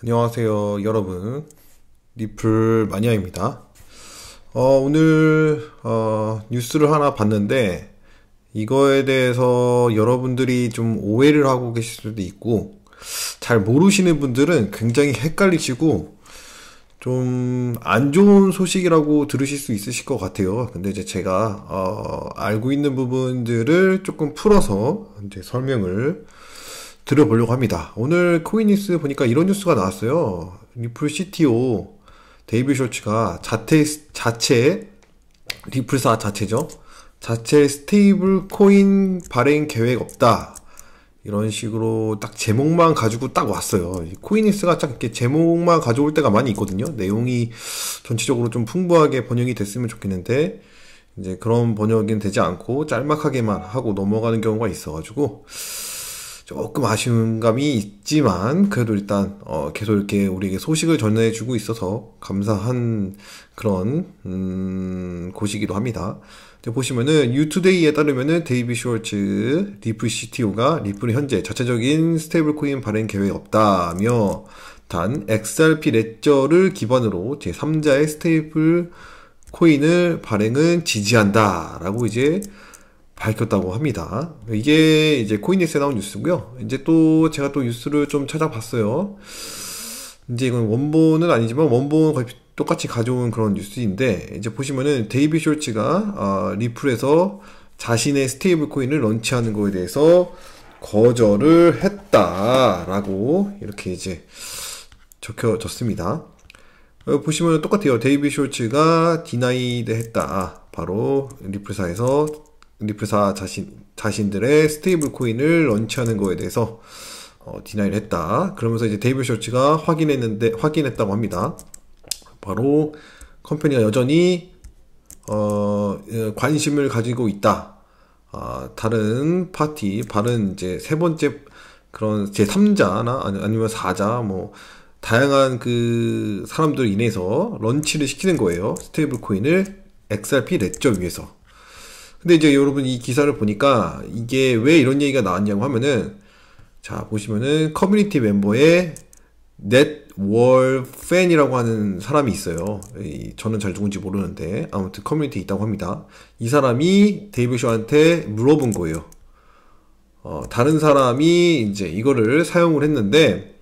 안녕하세요, 여러분. 리플 마니아입니다. 어, 오늘 어, 뉴스를 하나 봤는데 이거에 대해서 여러분들이 좀 오해를 하고 계실 수도 있고 잘 모르시는 분들은 굉장히 헷갈리시고 좀 안 좋은 소식이라고 들으실 수 있으실 것 같아요. 근데 이제 제가 어, 알고 있는 부분들을 조금 풀어서 이제 설명을 들어보려고 합니다. 오늘 코인뉴스 보니까 이런 뉴스가 나왔어요. 리플 CTO 데이비 쇼츠가 자체, 자체, 리플사 자체죠. 자체 스테이블 코인 발행 계획 없다. 이런 식으로 딱 제목만 가지고 딱 왔어요. 코인니스가 딱 이렇게 제목만 가져올 때가 많이 있거든요. 내용이 전체적으로 좀 풍부하게 번역이 됐으면 좋겠는데, 이제 그런 번역은 되지 않고 짤막하게만 하고 넘어가는 경우가 있어가지고, 조금 아쉬운 감이 있지만 그래도 일단 어 계속 이렇게 우리에게 소식을 전해주고 있어서 감사한 그런 음 곳이기도 합니다. 보시면은 유투데이에 따르면은 데이비 쇼츠 리플 CTO가 리플 현재 자체적인 스테이블코인 발행 계획 없다며 단 XRP 레저를 기반으로 제3자의 스테이블 코인을 발행은 지지한다라고 이제 밝혔다고 합니다. 이게 이제 코인에서 나온 뉴스고요. 이제 또 제가 또 뉴스를 좀 찾아봤어요. 이제 이건 원본은 아니지만 원본 거의 똑같이 가져온 그런 뉴스인데 이제 보시면은 데이비 숄츠가 아, 리플에서 자신의 스테이블 코인을 런치하는 거에 대해서 거절을 했다라고 이렇게 이제 적혀졌습니다. 어, 보시면 똑같아요. 데이비 숄츠가 디나이드 했다. 바로 리플사에서 리프사 자신, 자신들의 스테이블 코인을 런치하는 거에 대해서 어, 디나이를 했다. 그러면서 이제 데이블 쇼츠가 확인했는데, 확인했다고 합니다. 바로 컴퍼니가 여전히 어, 예, 관심을 가지고 있다. 아, 다른 파티, 다른 이제 세 번째 그런 제 3자나 아니면 4자 뭐 다양한 그 사람들 인해서 런치를 시키는 거예요. 스테이블 코인을 XRP 레점 위에서. 근데 이제 여러분 이 기사를 보니까 이게 왜 이런 얘기가 나왔냐고 하면은 자 보시면은 커뮤니티 멤버의 넷월 팬이라고 하는 사람이 있어요. 저는 잘 누군지 모르는데 아무튼 커뮤니티 있다고 합니다. 이 사람이 데이브 쇼한테 물어본 거예요. 어, 다른 사람이 이제 이거를 사용을 했는데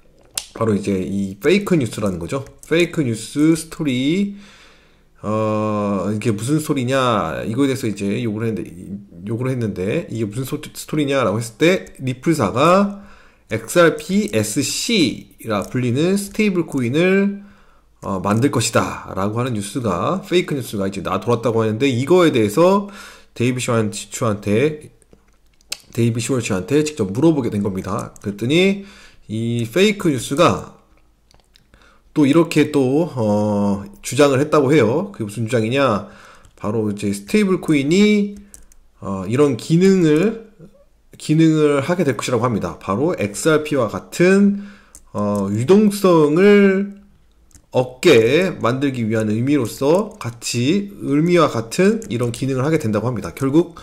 바로 이제 이 페이크 뉴스라는 거죠. 페이크 뉴스 스토리 어, 이게 무슨 소리냐, 이거에 대해서 이제 욕을 했는데, 욕을 했는데, 이게 무슨 소, 스토리냐라고 했을 때, 리플사가 XRP SC라 불리는 스테이블 코인을 어, 만들 것이다. 라고 하는 뉴스가, 페이크 뉴스가 이제 나 돌았다고 하는데, 이거에 대해서 데이비 쇼한테, 데이비 쇼한테 직접 물어보게 된 겁니다. 그랬더니, 이 페이크 뉴스가 또 이렇게 또 어, 주장을 했다고 해요. 그게 무슨 주장이냐? 바로 이제 스테이블 코인이 어, 이런 기능을 기능을 하게 될 것이라고 합니다. 바로 XRP와 같은 어, 유동성을 얻게 만들기 위한 의미로서 같이 의미와 같은 이런 기능을 하게 된다고 합니다. 결국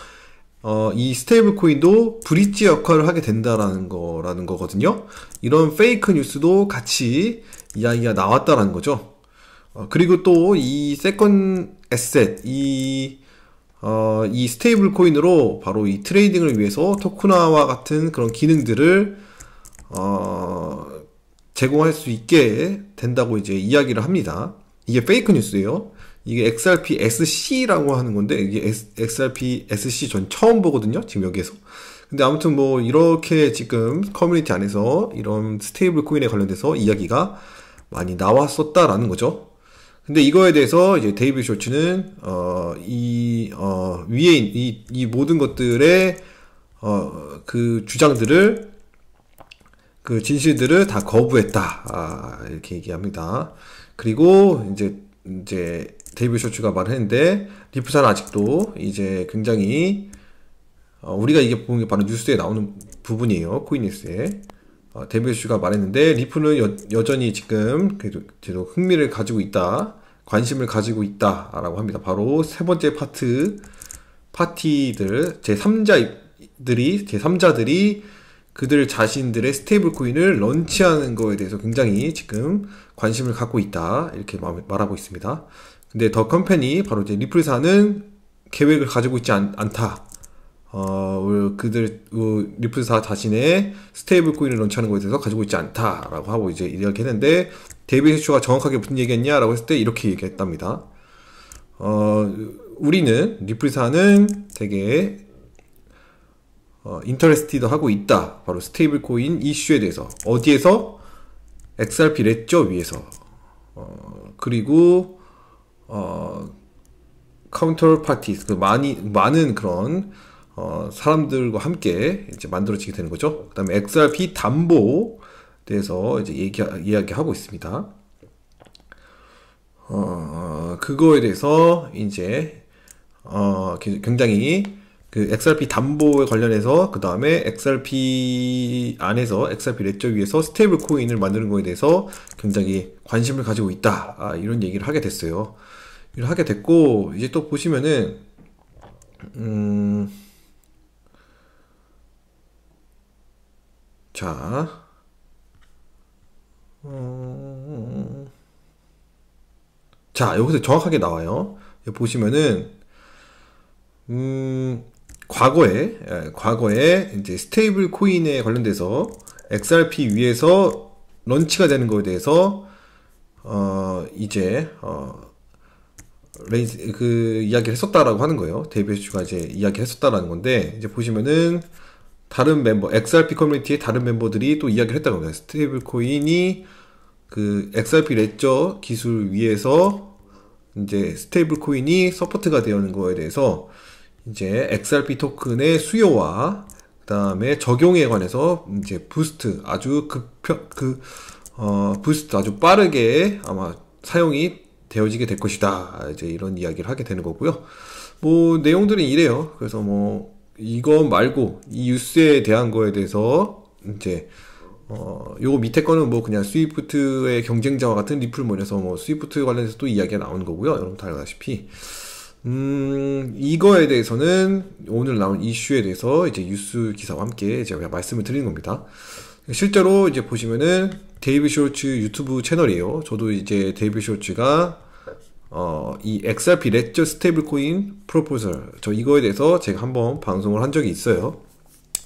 어, 이 스테이블 코인도 브릿지 역할을 하게 된다라는 거라는 거거든요. 이런 페이크 뉴스도 같이 이야기가 나왔다라는 거죠. 어, 그리고 또 이 세컨 에셋, 이, 어, 이 스테이블 코인으로 바로 이 트레이딩을 위해서 토크나와 같은 그런 기능들을 어, 제공할 수 있게 된다고 이제 이야기를 합니다. 이게 페이크 뉴스예요. 이게 XRP SC라고 하는 건데 이게 XRP SC 전 처음 보거든요. 지금 여기에서. 근데 아무튼 뭐 이렇게 지금 커뮤니티 안에서 이런 스테이블 코인에 관련돼서 이야기가 많이 나왔었다라는 거죠. 근데 이거에 대해서 이제 데이비 쇼츠는 어, 이 어, 위에 이, 이 모든 것들의 어, 그 주장들을 그 진실들을 다 거부했다 아, 이렇게 얘기합니다. 그리고 이제 이제 데이비 쇼츠가 말했는데 리프사는 아직도 이제 굉장히 어, 우리가 이게 보는 게 바로 뉴스에 나오는 부분이에요 코인뉴스에 어, 데뷔슈가 말했는데 리플은 여, 여전히 지금 계속 흥미를 가지고 있다. 관심을 가지고 있다라고 합니다. 바로 세 번째 파트 파티들 제 3자들이 제 3자들이 그들 자신들의 스테이블 코인을 런치하는 거에 대해서 굉장히 지금 관심을 갖고 있다 이렇게 말하고 있습니다. 근데 더 컴퍼니 바로 이제 리플사는 계획을 가지고 있지 않, 않다. 어, 그들, 어, 리프사 자신의 스테이블 코인을 런치하는 것에 대해서 가지고 있지 않다라고 하고 이제 이야기했는데, 데이비드 슈가 정확하게 무슨 얘기했냐라고 했을 때 이렇게 얘기했답니다. 어, 우리는, 리프사는 되게, 어, 인터레스티드 하고 있다. 바로 스테이블 코인 이슈에 대해서. 어디에서? XRP 레저 위에서. 어, 그리고, 어, 카운터 파티그 많이, 많은 그런, 어, 사람들과 함께 이제 만들어지게 되는 거죠. 그 다음에 XRP 담보 대해서 이제 얘기, 이야기하고 있습니다. 어, 그거에 대해서 이제, 어, 굉장히 그 XRP 담보에 관련해서 그 다음에 XRP 안에서 XRP 렛저 위에서 스테이블 코인을 만드는 거에 대해서 굉장히 관심을 가지고 있다 아, 이런 얘기를 하게 됐어요. 이를 게 됐고 이제 또 보시면은 음 자, 자 여기서 정확하게 나와요. 여기 보시면은 음, 과거에 예, 과거에 이제 스테이블 코인에 관련돼서 XRP 위에서 런치가 되는 거에 대해서 어, 이제 어, 레이그 이야기를 했었다라고 하는 거예요. 데이비드 슈가 이제 이야기를 했었다라는 건데 이제 보시면은 다른 멤버 XRP 커뮤니티의 다른 멤버들이 또 이야기를 했다고 합니다. 스테이블 코인이 그 XRP 레저 기술 위에서 이제 스테이블 코인이 서포트가 되는 거에 대해서 이제 XRP 토큰의 수요와 그다음에 적용에 관해서 이제 부스트 아주 급평 그 어, 부스트 아주 빠르게 아마 사용이 되어지게 될 것이다. 이제 이런 이야기를 하게 되는 거고요. 뭐 내용들은 이래요. 그래서 뭐 이거 말고 이 뉴스에 대한 거에 대해서 이제 어, 요거 밑에 거는 뭐 그냥 스위프트의 경쟁자와 같은 리플몬에서 뭐, 뭐 스위프트 관련해서 또 이야기가 나온 거고요. 여러분 다 알다시피. 음, 이거에 대해서는 오늘 나온 이슈에 대해서 이제 뉴스 기사와 함께 제가 말씀을 드리는 겁니다. 실제로 이제 보시면은 데이비 쇼츠 유튜브 채널이에요. 저도 이제 데이비 쇼츠가 어, 이 XRP 레저 스테이블 코인 프로포설 저 이거에 대해서 제가 한번 방송을 한 적이 있어요.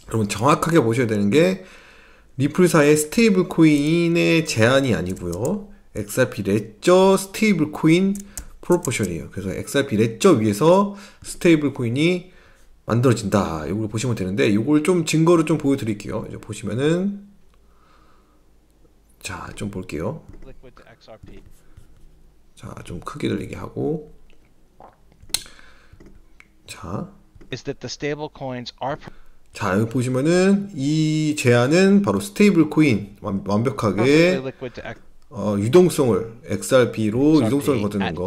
여러분 정확하게 보셔야 되는 게 리플사의 스테이블 코인의 제한이 아니고요. XRP 레저 스테이블 코인 프로포션이에요. 그래서 XRP 레저 위에서 스테이블 코인이 만들어진다. 이걸 보시면 되는데 이걸 좀증거를좀 보여드릴게요. 이제 보시면은 자 좀 볼게요. 자, 좀 크게 들리게 하고 자. 자, 여기 보시면은 이 제안은 바로 스테이블 코인 완, 완벽하게 어, 유동성을 XRP로 유동성을 거두는 거.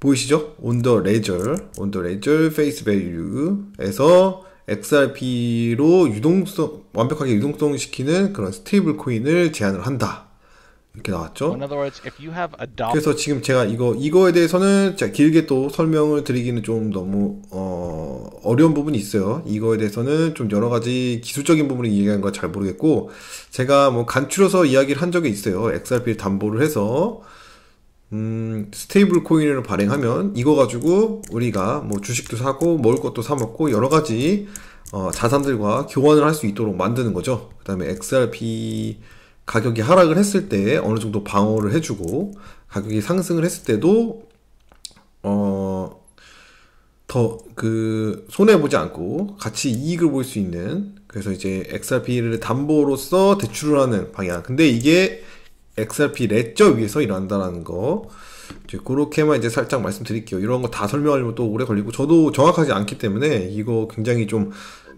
보이시죠? 온더 레저, 온더 레저 페이스 밸류에서 XRP로 유동성 완벽하게 유동성 시키는 그런 스테이블 코인을 제안을 한다. 이렇게 나왔죠. 그래서 지금 제가 이거 이거에 대해서는 제가 길게 또 설명을 드리기는 좀 너무 어, 어려운 부분이 있어요. 이거에 대해서는 좀 여러 가지 기술적인 부분을 이해하는 건잘 모르겠고 제가 뭐 간추려서 이야기를 한 적이 있어요. XRP 담보를 해서 음, 스테이블 코인을 발행하면 이거 가지고 우리가 뭐 주식도 사고 먹을 것도 사 먹고 여러 가지 어, 자산들과 교환을 할 수 있도록 만드는 거죠. 그다음에 XRP 가격이 하락을 했을 때 어느 정도 방어를 해주고 가격이 상승을 했을 때도 어더그 손해 보지 않고 같이 이익을 볼 수 있는 그래서 이제 XRP를 담보로서 대출을 하는 방향. 근데 이게 XRP 레저 위에서 일한다라는 거. 이제 그렇게만 이제 살짝 말씀드릴게요. 이런 거 다 설명하려면 또 오래 걸리고 저도 정확하지 않기 때문에 이거 굉장히 좀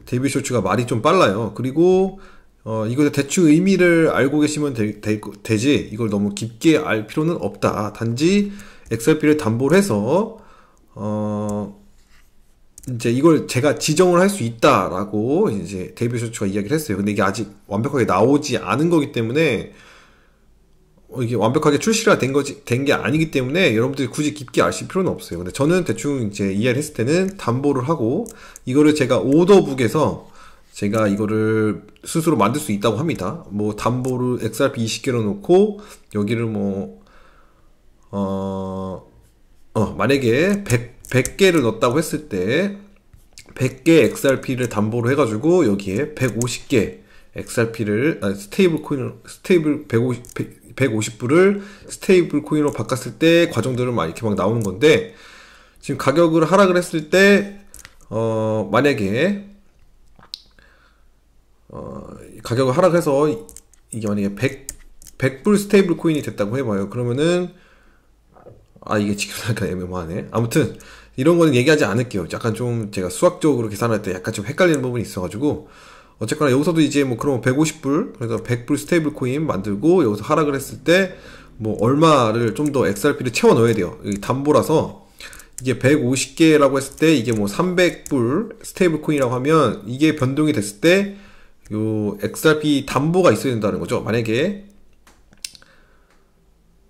데뷔 쇼츠가 말이 좀 빨라요. 그리고 어, 이거 대충 의미를 알고 계시면 되, 되지 이걸 너무 깊게 알 필요는 없다. 아, 단지 XRP를 담보로 해서, 어, 이제 이걸 제가 지정을 할 수 있다라고 이제 데이비 쇼츠가 이야기를 했어요. 근데 이게 아직 완벽하게 나오지 않은 거기 때문에 어, 이게 완벽하게 출시가 된 거지 된 게 아니기 때문에 여러분들이 굳이 깊게 아실 필요는 없어요. 근데 저는 대충 이제 이해를 했을 때는 담보를 하고 이거를 제가 오더북에서 제가 이거를 스스로 만들 수 있다고 합니다. 뭐 담보를 XRP 20개로 놓고 여기를 뭐 어, 어 만약에 100, 100개를 넣었다고 했을 때 100개 XRP를 담보로 해가지고 여기에 150개 XRP를 아, 스테이블 코인 스테이블 1 5 0 150불을 스테이블 코인으로 바꿨을 때 과정들을 막 이렇게 막 나오는 건데 지금 가격을 하락을 했을 때 어, 만약에 어, 가격을 하락해서 이게 만약에 100, 100불 스테이블 코인이 됐다고 해봐요. 그러면은 아 이게 지금나니까 애매모하네. 아무튼 이런 거는 얘기하지 않을게요. 약간 좀 제가 수학적으로 계산할 때 약간 좀 헷갈리는 부분이 있어가지고 어쨌거나 여기서도 이제 뭐 그럼 150불 그래서 100불 스테이블 코인 만들고 여기서 하락을 했을 때 뭐 얼마를 좀 더 XRP를 채워 넣어야 돼요. 여기 담보라서 이게 150개라고 했을 때 이게 뭐 300불 스테이블 코인이라고 하면 이게 변동이 됐을 때요 XRP 담보가 있어야 된다는 거죠. 만약에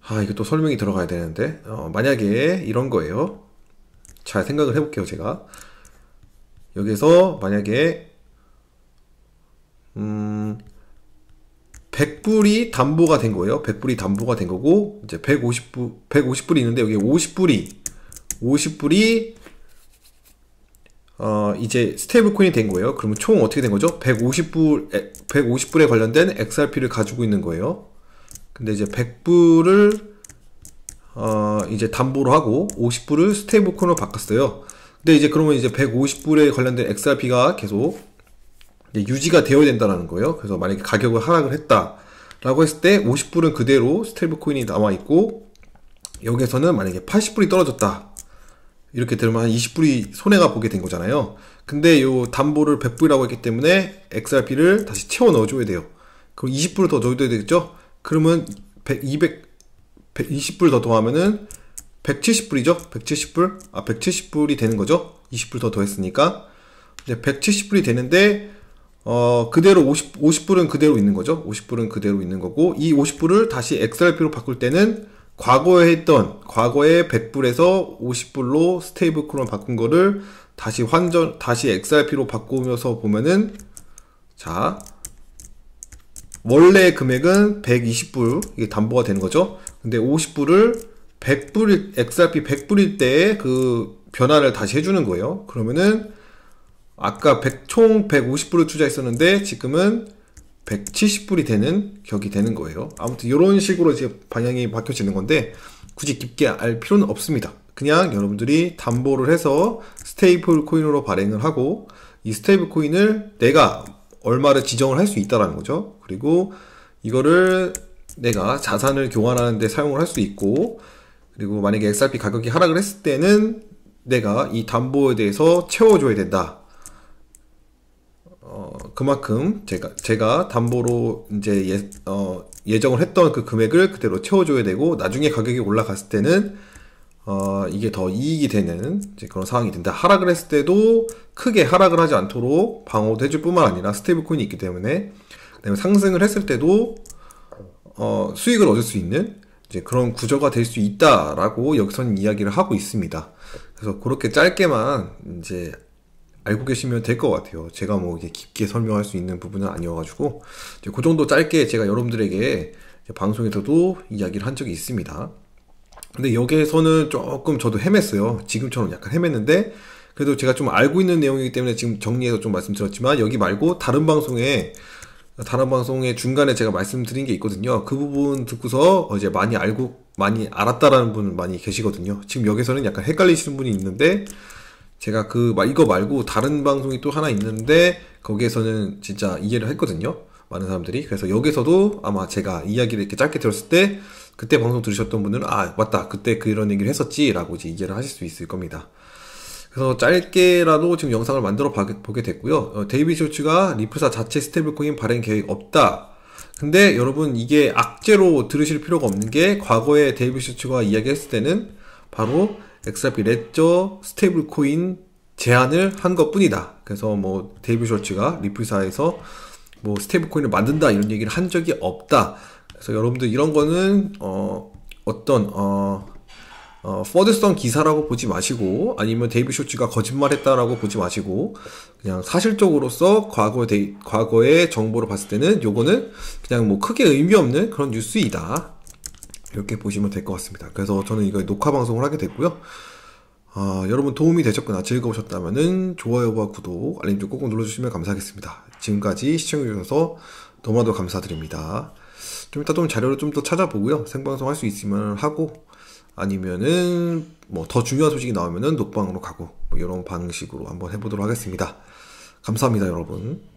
아 이거 또 설명이 들어가야 되는데 어, 만약에 이런 거예요. 잘 생각을 해볼게요 제가 여기서 만약에 음 100불이 담보가 된 거예요. 100불이 담보가 된 거고 이제 150불 150불이 있는데 여기 50불이 50불이 어, 이제 스테이블 코인이 된 거예요. 그러면 총 어떻게 된 거죠? 150불, 150불에 관련된 XRP를 가지고 있는 거예요. 근데 이제 100불을, 어, 이제 담보로 하고 50불을 스테이블 코인으로 바꿨어요. 근데 이제 그러면 이제 150불에 관련된 XRP가 계속 유지가 되어야 된다는 거예요. 그래서 만약에 가격을 하락을 했다라고 했을 때 50불은 그대로 스테이블 코인이 남아있고, 여기에서는 만약에 80불이 떨어졌다. 이렇게 들으면 한 20불이 손해가 보게 된 거잖아요. 근데 요 담보를 100불이라고 했기 때문에 XRP를 다시 채워 넣어줘야 돼요. 그럼 20불 을더 넣어줘야 되겠죠? 그러면 100, 200, 120불 더 더하면은 170불이죠? 170불? 아, 170불이 되는 거죠? 20불 더 더했으니까. 네, 170불이 되는데, 어, 그대로 50, 50불은 그대로 있는 거죠? 50불은 그대로 있는 거고, 이 50불을 다시 XRP로 바꿀 때는 과거에 했던 과거에 100불에서 50불로 스테이블 코인 바꾼 거를 다시 환전 다시 XRP로 바꾸면서 보면은 자 원래 금액은 120불 이게 담보가 되는 거죠. 근데 50불을 100불 XRP 100불일 때 그 변화를 다시 해주는 거예요. 그러면은 아까 100, 총 150불을 투자했었는데 지금은 170불이 되는 격이 되는 거예요. 아무튼 이런 식으로 이제 방향이 바뀌어지는 건데 굳이 깊게 알 필요는 없습니다. 그냥 여러분들이 담보를 해서 스테이블 코인으로 발행을 하고 이 스테이블 코인을 내가 얼마를 지정을 할 수 있다라는 거죠. 그리고 이거를 내가 자산을 교환하는데 사용을 할 수 있고 그리고 만약에 XRP 가격이 하락을 했을 때는 내가 이 담보에 대해서 채워줘야 된다. 그만큼 제가 제가 담보로 이제 예, 어, 예정을 했던 그 금액을 그대로 채워줘야 되고 나중에 가격이 올라갔을 때는 어, 이게 더 이익이 되는 그런 상황이 된다. 하락을 했을 때도 크게 하락을 하지 않도록 방어도 해줄 뿐만 아니라 스테이블 코인이 있기 때문에 그다음에 상승을 했을 때도 어, 수익을 얻을 수 있는 이제 그런 구조가 될 수 있다라고 여 역선 이야기를 하고 있습니다. 그래서 그렇게 짧게만 이제 알고 계시면 될 것 같아요. 제가 뭐 이게 깊게 설명할 수 있는 부분은 아니어가지고 이제 그 정도 짧게 제가 여러분들에게 방송에서도 이야기를 한 적이 있습니다. 근데 여기에서는 조금 저도 헤맸어요. 지금처럼 약간 헤맸는데 그래도 제가 좀 알고 있는 내용이기 때문에 지금 정리해서 좀 말씀드렸지만 여기 말고 다른 방송에 다른 방송의 중간에 제가 말씀드린 게 있거든요. 그 부분 듣고서 이제 많이 알고 많이 알았다라는 분 많이 계시거든요. 지금 여기서는 약간 헷갈리시는 분이 있는데 제가 그 이거 말고 다른 방송이 또 하나 있는데 거기에서는 진짜 이해를 했거든요. 많은 사람들이 그래서 여기서도 아마 제가 이야기를 이렇게 짧게 들었을 때 그때 방송 들으셨던 분은 아 맞다 그때 그런 얘기를 했었지라고 이제 이해를 하실 수 있을 겁니다. 그래서 짧게라도 지금 영상을 만들어 보게 됐고요. 어, 데이비 쇼츠가 리프사 자체 스테이블코인 발행 계획 없다. 근데 여러분 이게 악재로 들으실 필요가 없는 게 과거에 데이비 쇼츠가 이야기했을 때는 바로 XRP 레저 스테이블 코인 제안을 한 것 뿐이다. 그래서 뭐 데이비 쇼츠가 리플사에서 뭐 스테이블 코인을 만든다 이런 얘기를 한 적이 없다. 그래서 여러분들 이런 거는 어 어떤 어 어, 퍼드성 기사라고 보지 마시고 아니면 데이비 쇼츠가 거짓말했다라고 보지 마시고 그냥 사실적으로서 과거 과거의 정보를 봤을 때는 요거는 그냥 뭐 크게 의미 없는 그런 뉴스이다. 이렇게 보시면 될 것 같습니다. 그래서 저는 이거 녹화 방송을 하게 됐고요. 아, 여러분 도움이 되셨거나 즐거우셨다면 좋아요와 구독, 알림 좀 꾹꾹 눌러주시면 감사하겠습니다. 지금까지 시청해주셔서 너무나도 감사드립니다. 좀 이따 좀 자료를 좀 더 찾아보고요. 생방송 할 수 있으면 하고, 아니면은 뭐 더 중요한 소식이 나오면은 녹방으로 가고, 뭐 이런 방식으로 한번 해보도록 하겠습니다. 감사합니다, 여러분.